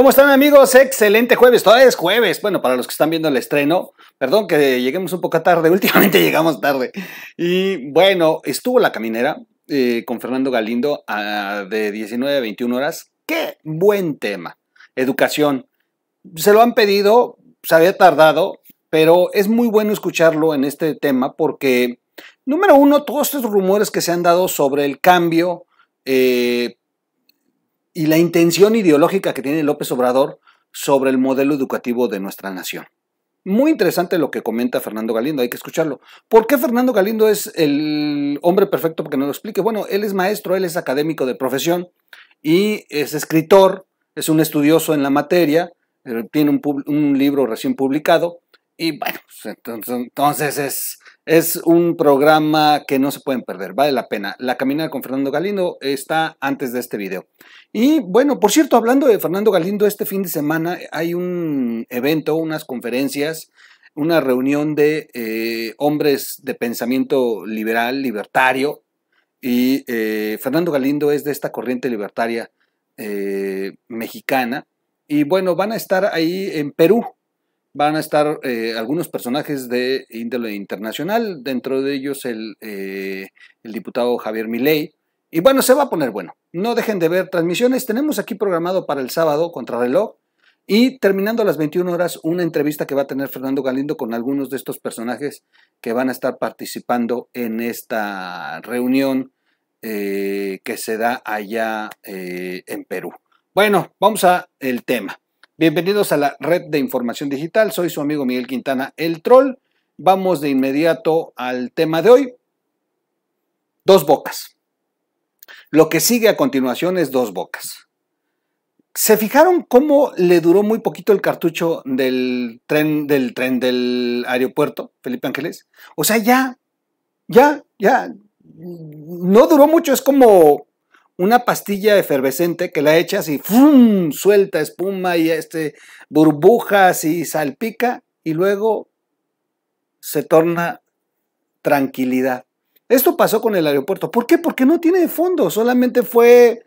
¿Cómo están amigos? Excelente jueves, todavía es jueves. Bueno, para los que están viendo el estreno, perdón que lleguemos un poco tarde, últimamente llegamos tarde. Y bueno, estuvo la caminera eh, con Fernando Galindo de 19 a 21 horas. Qué buen tema. Educación. Se lo han pedido, se había tardado, pero es muy bueno escucharlo en este tema porque, número uno, todos estos rumores que se han dado sobre el cambio eh, y la intención ideológica que tiene López Obrador sobre el modelo educativo de nuestra nación. Muy interesante lo que comenta Fernando Galindo, hay que escucharlo. ¿Por qué Fernando Galindo es el hombre perfecto porque nos lo explique? Bueno, él es maestro, él es académico de profesión y es escritor, es un estudioso en la materia, eh, tiene un, libro recién publicado y bueno, pues, entonces es es un programa que no se pueden perder, vale la pena. La caminada con Fernando Galindo está antes de este video. Y bueno, por cierto, hablando de Fernando Galindo, este fin de semana hay un evento, unas conferencias, una reunión de eh, hombres de pensamiento liberal, libertario. Y eh, Fernando Galindo es de esta corriente libertaria eh, mexicana. Y bueno, van a estar ahí en Perú, van a estar eh, algunos personajes de índole internacional, dentro de ellos eh, el, diputado Javier Milei. Y bueno, se va a poner bueno. No dejen de ver transmisiones. Tenemos aquí programado para el sábado contrarreloj. Y terminando a las 21 horas, una entrevista que va a tener Fernando Galindo con algunos de estos personajes que van a estar participando en esta reunión eh, que se da allá en Perú. Bueno, vamos a el tema. Bienvenidos a la red de información digital. Soy su amigo Miguel Quintana, el troll. Vamos de inmediato al tema de hoy. Dos bocas. Lo que sigue a continuación es dos bocas. ¿Se fijaron cómo le duró muy poquito el cartucho del tren del tren del aeropuerto, Felipe Ángeles? O sea, ya, ya, ya. No duró mucho, es como una pastilla efervescente que la echas y suelta espuma y este, burbujas y salpica y luego se torna tranquilidad. Esto pasó con el aeropuerto. ¿Por qué? Porque no tiene fondo, solamente fue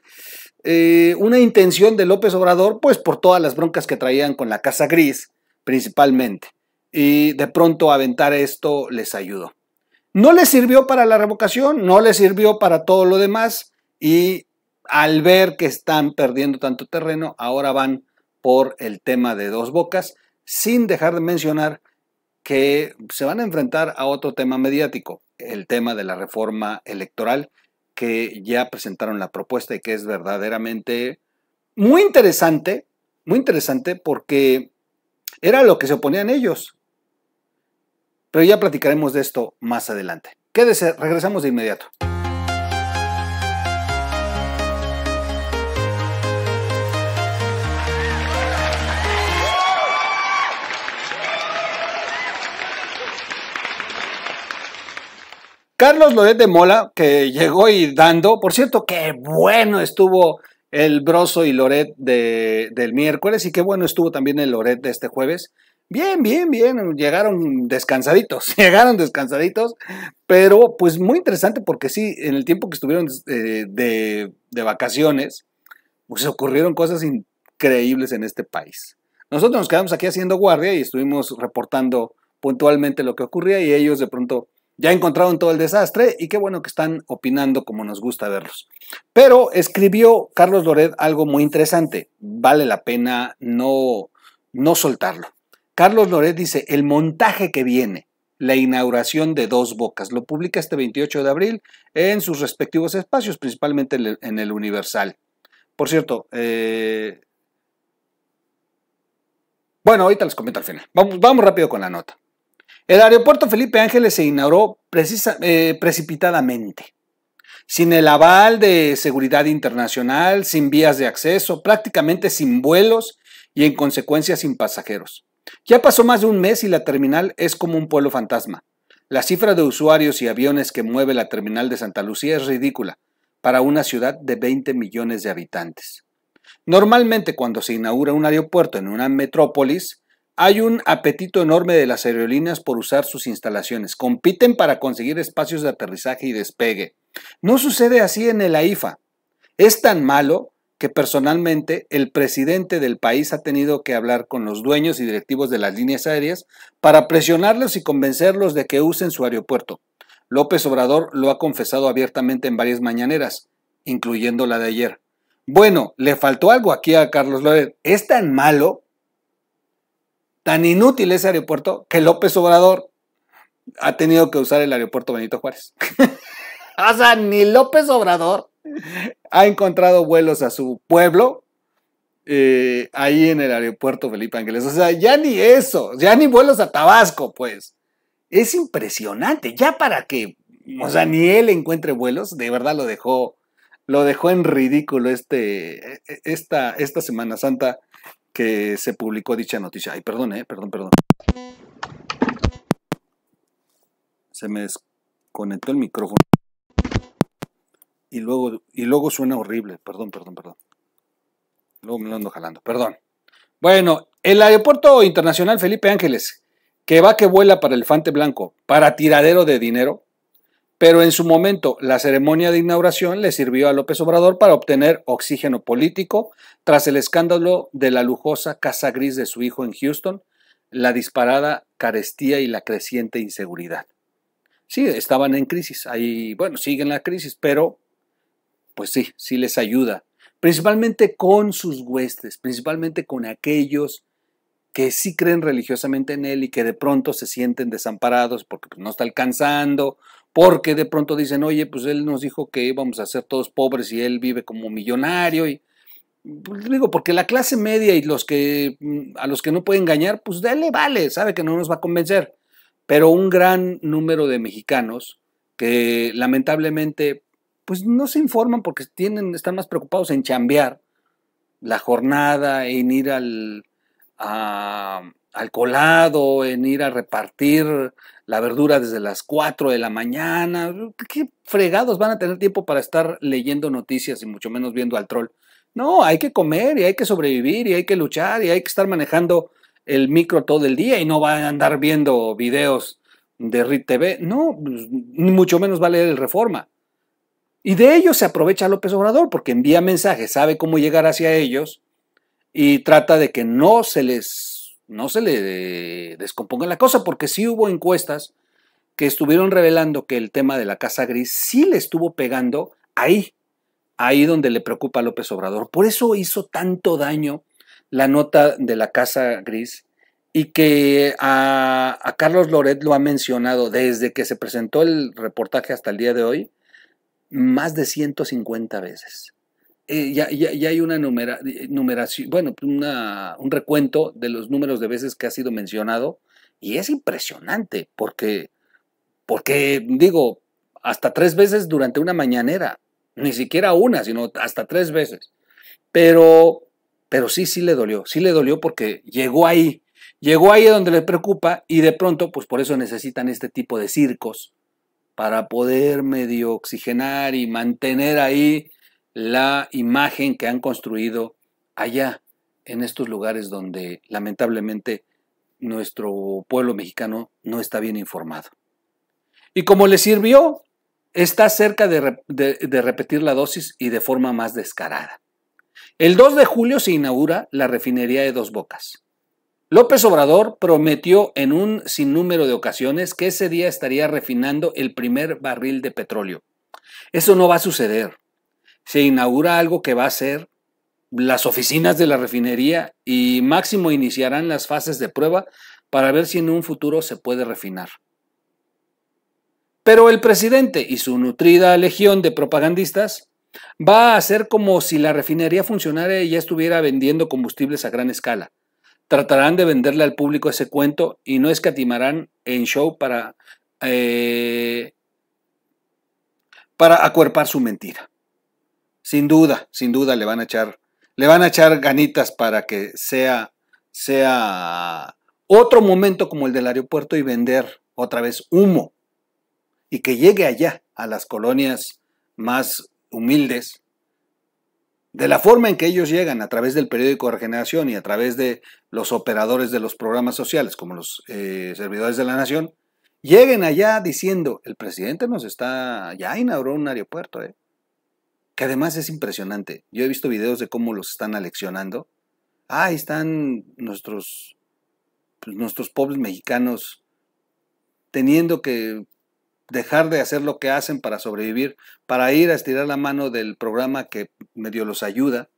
eh, una intención de López Obrador, pues por todas las broncas que traían con la Casa Gris, principalmente. Y de pronto aventar esto les ayudó. No les sirvió para la revocación, no les sirvió para todo lo demás, y al ver que están perdiendo tanto terreno, ahora van por el tema de dos bocas, sin dejar de mencionar que se van a enfrentar a otro tema mediático, el tema de la reforma electoral, que ya presentaron la propuesta y que es verdaderamente muy interesante, muy interesante porque era lo que se oponían ellos. Pero ya platicaremos de esto más adelante. Quédese, regresamos de inmediato. Carlos Loret de Mola, que llegó y dando, por cierto, qué bueno estuvo el Broso y Loret del miércoles y qué bueno estuvo también el Loret de este jueves. Bien, bien, bien, llegaron descansaditos, llegaron descansaditos, pero pues muy interesante porque sí, en el tiempo que estuvieron eh, de, de vacaciones, pues ocurrieron cosas increíbles en este país. Nosotros nos quedamos aquí haciendo guardia y estuvimos reportando puntualmente lo que ocurría y ellos de pronto ya encontraron todo el desastre y qué bueno que están opinando como nos gusta verlos. Pero escribió Carlos Loret algo muy interesante. Vale la pena no, no soltarlo. Carlos Loret dice, el montaje que viene, la inauguración de Dos Bocas, lo publica este 28 de abril en sus respectivos espacios, principalmente en el Universal. Por cierto, eh, bueno, ahorita les comento al final. Vamos, vamos rápido con la nota. El aeropuerto Felipe Ángeles se inauguró eh, precipitadamente, sin el aval de seguridad internacional, sin vías de acceso, prácticamente sin vuelos y en consecuencia sin pasajeros. Ya pasó más de un mes y la terminal es como un pueblo fantasma. La cifra de usuarios y aviones que mueve la terminal de Santa Lucía es ridícula para una ciudad de 20 millones de habitantes. Normalmente cuando se inaugura un aeropuerto en una metrópolis, hay un apetito enorme de las aerolíneas por usar sus instalaciones. Compiten para conseguir espacios de aterrizaje y despegue. No sucede así en el AIFA. Es tan malo que personalmente el presidente del país ha tenido que hablar con los dueños y directivos de las líneas aéreas para presionarlos y convencerlos de que usen su aeropuerto. López Obrador lo ha confesado abiertamente en varias mañaneras, incluyendo la de ayer. Bueno, le faltó algo aquí a Carlos López. Es tan malo tan inútil ese aeropuerto que López Obrador ha tenido que usar el aeropuerto Benito Juárez. o sea, ni López Obrador ha encontrado vuelos a su pueblo eh, ahí en el aeropuerto Felipe Ángeles. O sea, ya ni eso, ya ni vuelos a Tabasco, pues. Es impresionante, ya para que, o sea, ni él encuentre vuelos, de verdad lo dejó, lo dejó en ridículo este, e, e, esta, esta Semana Santa que se publicó dicha noticia. Ay, perdón, eh, perdón, perdón. Se me desconectó el micrófono. Y luego, y luego suena horrible. Perdón, perdón, perdón. Luego me lo ando jalando. Perdón. Bueno, el Aeropuerto Internacional Felipe Ángeles, que va que vuela para el Fante Blanco, para tiradero de dinero, pero en su momento la ceremonia de inauguración le sirvió a López Obrador para obtener oxígeno político tras el escándalo de la lujosa casa gris de su hijo en Houston, la disparada carestía y la creciente inseguridad. Sí, estaban en crisis, ahí, bueno, siguen la crisis, pero pues sí, sí les ayuda, principalmente con sus huestes, principalmente con aquellos que sí creen religiosamente en él y que de pronto se sienten desamparados porque pues, no está alcanzando porque de pronto dicen, oye, pues él nos dijo que íbamos a ser todos pobres y él vive como millonario. Y, pues, digo, porque la clase media y los que, mm, a los que no puede engañar, pues dale, vale, sabe que no nos va a convencer. Pero un gran número de mexicanos que lamentablemente pues no se informan porque tienen, están más preocupados en chambear la jornada, en ir al, a, al colado, en ir a repartir la verdura desde las 4 de la mañana. ¿Qué fregados van a tener tiempo para estar leyendo noticias y mucho menos viendo al troll? No, hay que comer y hay que sobrevivir y hay que luchar y hay que estar manejando el micro todo el día y no van a andar viendo videos de RIT TV. No, pues, mucho menos va a leer el Reforma. Y de ello se aprovecha López Obrador porque envía mensajes, sabe cómo llegar hacia ellos y trata de que no se les no se le descomponga la cosa, porque sí hubo encuestas que estuvieron revelando que el tema de la Casa Gris sí le estuvo pegando ahí, ahí donde le preocupa a López Obrador. Por eso hizo tanto daño la nota de la Casa Gris y que a, Carlos Loret lo ha mencionado desde que se presentó el reportaje hasta el día de hoy más de 150 veces. Eh, ya, hay una eh, numeración, bueno, pues un recuento de los números de veces que ha sido mencionado y es impresionante porque, porque digo, hasta tres veces durante una mañanera, ni siquiera una, sino hasta tres veces. Pero, pero sí, sí le dolió, sí le dolió porque llegó ahí, llegó ahí donde le preocupa y de pronto, pues por eso necesitan este tipo de circos para poder medio oxigenar y mantener ahí la imagen que han construido allá, en estos lugares donde lamentablemente nuestro pueblo mexicano no está bien informado. Y como le sirvió, está cerca de, repetir la dosis y de forma más descarada. El 2 de julio se inaugura la refinería de Dos Bocas. López Obrador prometió en un sinnúmero de ocasiones que ese día estaría refinando el primer barril de petróleo. Eso no va a suceder se inaugura algo que va a ser las oficinas de la refinería y máximo iniciarán las fases de prueba para ver si en un futuro se puede refinar. Pero el presidente y su nutrida legión de propagandistas va a hacer como si la refinería funcionara y ya estuviera vendiendo combustibles a gran escala. Tratarán de venderle al público ese cuento y no escatimarán en show para, eh, para acuerpar su mentira. Sin duda, sin duda le van a echar, le van a echar ganitas para que sea, sea otro momento como el del aeropuerto y vender otra vez humo y que llegue allá a las colonias más humildes de la forma en que ellos llegan a través del periódico Regeneración y a través de los operadores de los programas sociales, como los eh, servidores de la nación, lleguen allá diciendo, el presidente nos está, ya inauguró un aeropuerto, ¿eh? que además es impresionante. Yo he visto videos de cómo los están aleccionando. Ah, ahí están nuestros, pues, pobres nuestros pueblos mexicanos teniendo que dejar de hacer lo que hacen para sobrevivir, para ir a estirar la mano del programa que medio los ayuda.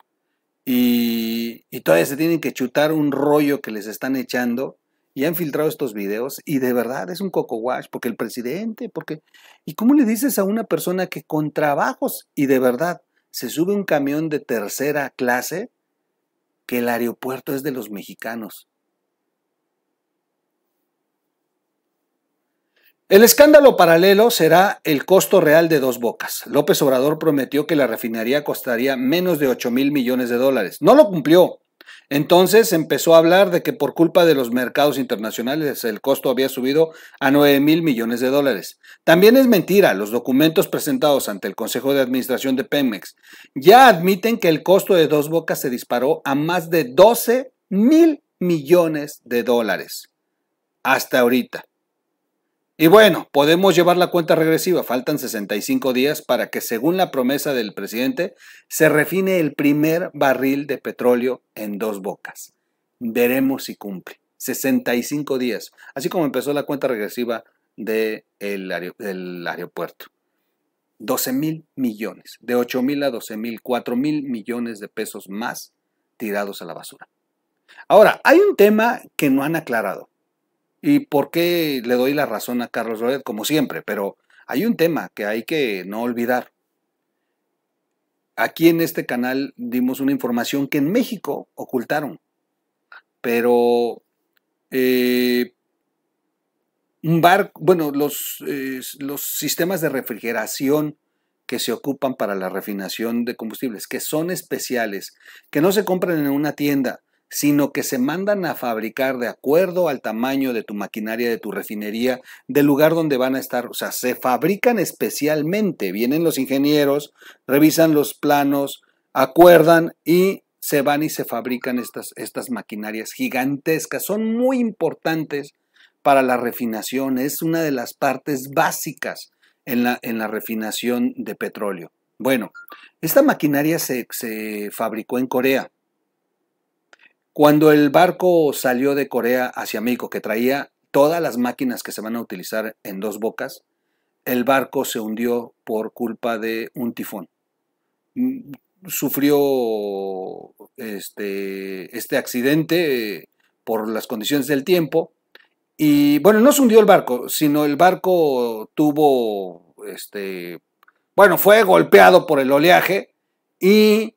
Y, y todavía se tienen que chutar un rollo que les están echando y han filtrado estos videos y de verdad es un coco wash porque el presidente, porque ¿y cómo le dices a una persona que con trabajos y de verdad se sube un camión de tercera clase que el aeropuerto es de los mexicanos? El escándalo paralelo será el costo real de dos bocas. López Obrador prometió que la refinería costaría menos de 8 mil millones de dólares. No lo cumplió. Entonces empezó a hablar de que por culpa de los mercados internacionales el costo había subido a 9 mil millones de dólares. También es mentira, los documentos presentados ante el Consejo de Administración de Pemex ya admiten que el costo de dos bocas se disparó a más de 12 mil millones de dólares hasta ahorita. Y bueno, podemos llevar la cuenta regresiva. Faltan 65 días para que, según la promesa del presidente, se refine el primer barril de petróleo en dos bocas. Veremos si cumple. 65 días, así como empezó la cuenta regresiva del de aeropuerto. 12 mil millones, de 8 mil a 12 mil, 4 mil millones de pesos más tirados a la basura. Ahora, hay un tema que no han aclarado. ¿Y por qué le doy la razón a Carlos Roed? Como siempre, pero hay un tema que hay que no olvidar. Aquí en este canal dimos una información que en México ocultaron, pero eh, un bueno, los, eh, los sistemas de refrigeración que se ocupan para la refinación de combustibles, que son especiales, que no se compran en una tienda, sino que se mandan a fabricar de acuerdo al tamaño de tu maquinaria, de tu refinería, del lugar donde van a estar. O sea, se fabrican especialmente. Vienen los ingenieros, revisan los planos, acuerdan y se van y se fabrican estas, estas maquinarias gigantescas. Son muy importantes para la refinación. Es una de las partes básicas en la, en la refinación de petróleo. Bueno, esta maquinaria se, se fabricó en Corea cuando el barco salió de Corea hacia México, que traía todas las máquinas que se van a utilizar en dos bocas, el barco se hundió por culpa de un tifón. Mm, sufrió este, este accidente eh, por las condiciones del tiempo. Y bueno, no se hundió el barco, sino el barco tuvo, este, bueno, fue golpeado por el oleaje y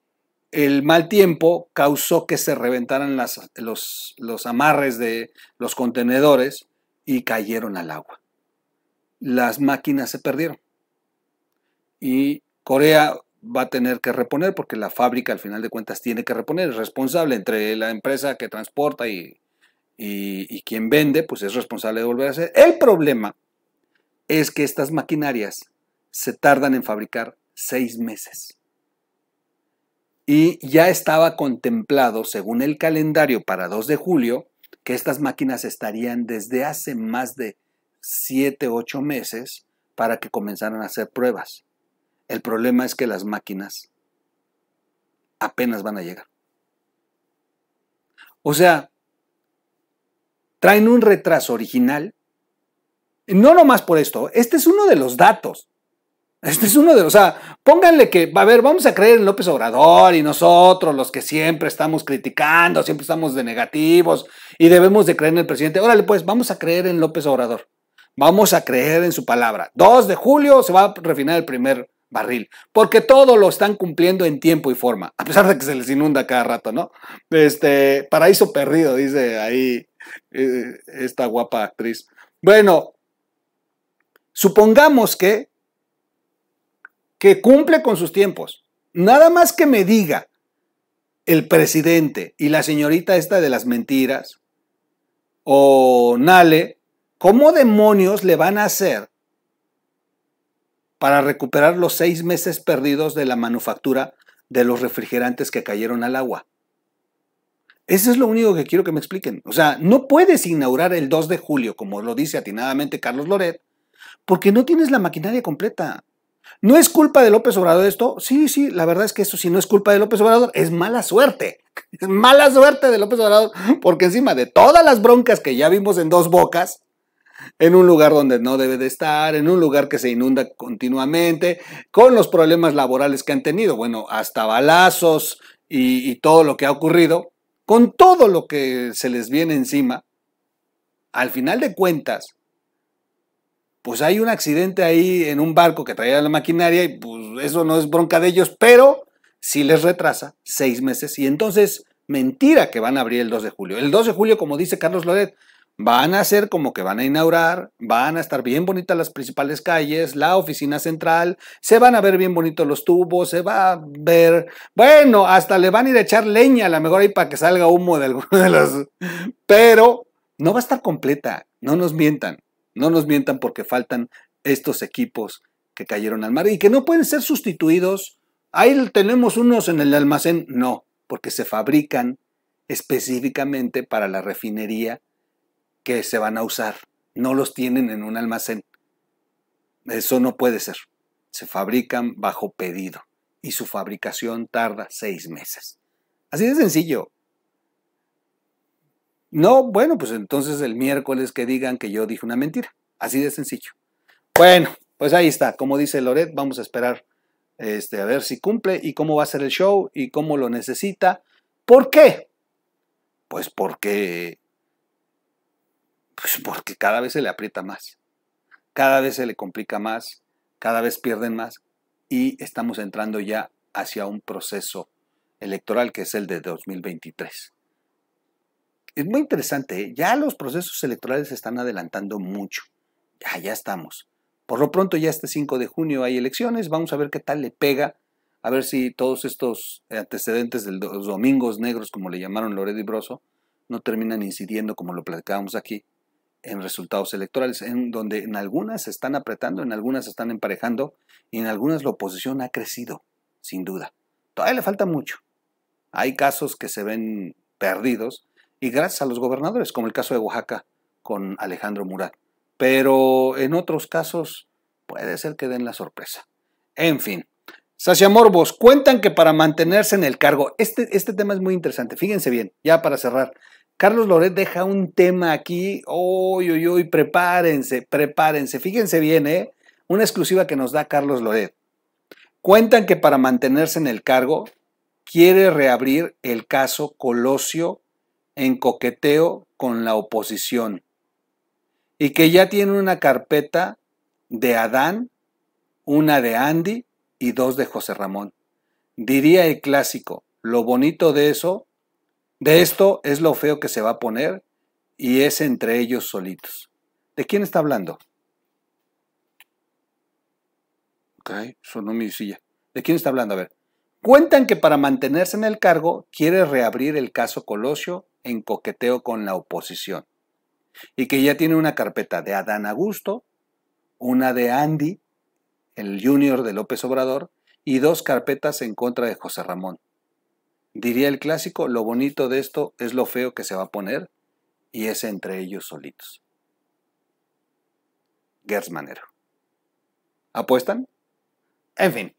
el mal tiempo causó que se reventaran los, amarres de los contenedores y cayeron al agua. Las máquinas se perdieron. Y Corea va a tener que reponer porque la fábrica al final de cuentas tiene que reponer, es responsable entre la empresa que transporta y, y, quien vende, pues es responsable de volver a hacer. El problema es que estas maquinarias se tardan en fabricar seis meses y ya estaba contemplado, según el calendario, para 2 de julio, que estas máquinas estarían desde hace más de 7, 8 meses para que comenzaran a hacer pruebas. El problema es que las máquinas apenas van a llegar. O sea, traen un retraso original. No nomás por esto, este es uno de los datos. Este es uno de, o sea, pónganle que, a ver, vamos a creer en López Obrador y nosotros, los que siempre estamos criticando, siempre estamos de negativos y debemos de creer en el presidente. Órale, pues, vamos a creer en López Obrador. Vamos a creer en su palabra. 2 de julio se va a refinar el primer barril, porque todo lo están cumpliendo en tiempo y forma, a pesar de que se les inunda cada rato, ¿no? Este, paraíso perdido, dice ahí eh, esta guapa actriz. Bueno, supongamos que que cumple con sus tiempos. Nada más que me diga el presidente y la señorita esta de las mentiras o Nale, ¿cómo demonios le van a hacer para recuperar los seis meses perdidos de la manufactura de los refrigerantes que cayeron al agua? Eso es lo único que quiero que me expliquen. O sea, no puedes inaugurar el 2 de julio, como lo dice atinadamente Carlos Loret, porque no tienes la maquinaria completa. ¿No es culpa de López Obrador esto? Sí, sí, la verdad es que esto si no es culpa de López Obrador, es mala suerte. Es mala suerte de López Obrador, porque encima de todas las broncas que ya vimos en dos bocas, en un lugar donde no debe de estar, en un lugar que se inunda continuamente, con los problemas laborales que han tenido, bueno, hasta balazos y, y todo lo que ha ocurrido, con todo lo que se les viene encima, al final de cuentas, pues hay un accidente ahí en un barco que traía la maquinaria y pues eso no es bronca de ellos, pero sí les retrasa seis meses y entonces mentira que van a abrir el 2 de julio. El 2 de julio, como dice Carlos Loret, van a ser como que van a inaugurar, van a estar bien bonitas las principales calles, la oficina central, se van a ver bien bonitos los tubos, se va a ver, bueno, hasta le van a ir a echar leña, a lo mejor ahí para que salga humo de alguno de los, pero no va a estar completa, no nos mientan. No nos mientan porque faltan estos equipos que cayeron al mar y que no pueden ser sustituidos. Ahí tenemos unos en el almacén. No, porque se fabrican específicamente para la refinería que se van a usar. No los tienen en un almacén. Eso no puede ser. Se fabrican bajo pedido y su fabricación tarda seis meses. Así de sencillo. No, bueno, pues entonces el miércoles que digan que yo dije una mentira. Así de sencillo. Bueno, pues ahí está. Como dice Loret, vamos a esperar este, a ver si cumple y cómo va a ser el show y cómo lo necesita. ¿Por qué? Pues porque, pues porque cada vez se le aprieta más, cada vez se le complica más, cada vez pierden más y estamos entrando ya hacia un proceso electoral que es el de 2023 es muy interesante, ¿eh? ya los procesos electorales se están adelantando mucho. Ya, ya estamos. Por lo pronto, ya este 5 de junio hay elecciones, vamos a ver qué tal le pega, a ver si todos estos antecedentes de los domingos negros, como le llamaron Loredo y Broso, no terminan incidiendo, como lo platicábamos aquí, en resultados electorales, en donde en algunas se están apretando, en algunas se están emparejando y en algunas la oposición ha crecido, sin duda. Todavía le falta mucho. Hay casos que se ven perdidos, y gracias a los gobernadores, como el caso de Oaxaca con Alejandro Murat. Pero en otros casos puede ser que den la sorpresa. En fin, Sasia Morbos, cuentan que para mantenerse en el cargo, este, este tema es muy interesante, fíjense bien, ya para cerrar, Carlos Loret deja un tema aquí, uy, uy, uy, prepárense, prepárense, fíjense bien, ¿eh? Una exclusiva que nos da Carlos Loret. Cuentan que para mantenerse en el cargo, quiere reabrir el caso Colosio en coqueteo con la oposición y que ya tiene una carpeta de Adán, una de Andy y dos de José Ramón. Diría el clásico, lo bonito de eso, de esto es lo feo que se va a poner y es entre ellos solitos. ¿De quién está hablando? Ok, sonó mi silla. ¿De quién está hablando? A ver. Cuentan que para mantenerse en el cargo quiere reabrir el caso Colosio en coqueteo con la oposición. Y que ya tiene una carpeta de Adán Augusto, una de Andy, el junior de López Obrador, y dos carpetas en contra de José Ramón. Diría el clásico, lo bonito de esto es lo feo que se va a poner, y es entre ellos solitos. Gersmanero. ¿Apuestan? En fin,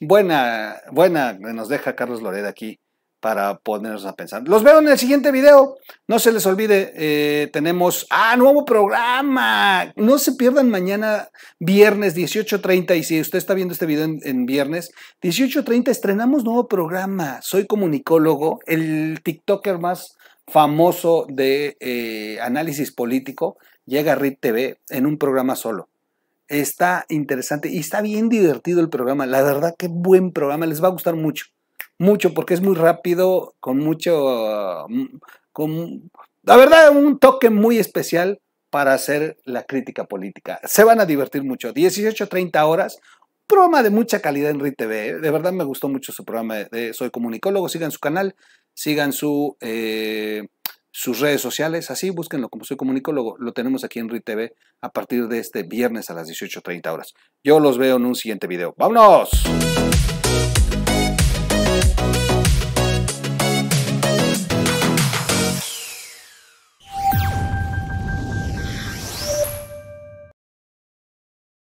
buena, buena nos deja Carlos Loret aquí para ponernos a pensar. Los veo en el siguiente video. No se les olvide, eh, tenemos, ah, nuevo programa. No se pierdan mañana viernes 18.30 y si usted está viendo este video en, viernes, 18.30 estrenamos nuevo programa. Soy comunicólogo, el TikToker más famoso de eh, análisis político. Llega a RIT TV en un programa solo. Está interesante y está bien divertido el programa. La verdad, qué buen programa. Les va a gustar mucho mucho porque es muy rápido, con mucho, mm, con, la verdad, un toque muy especial para hacer la crítica política. Se van a divertir mucho. 18, 30 horas, programa de mucha calidad en RITV. ¿eh? De verdad me gustó mucho su programa de Soy Comunicólogo. Sigan su canal, sigan su, eh, sus redes sociales. Así búsquenlo como Soy Comunicólogo. Lo tenemos aquí en RITV a partir de este viernes a las 18.30 horas. Yo los veo en un siguiente video. ¡Vámonos!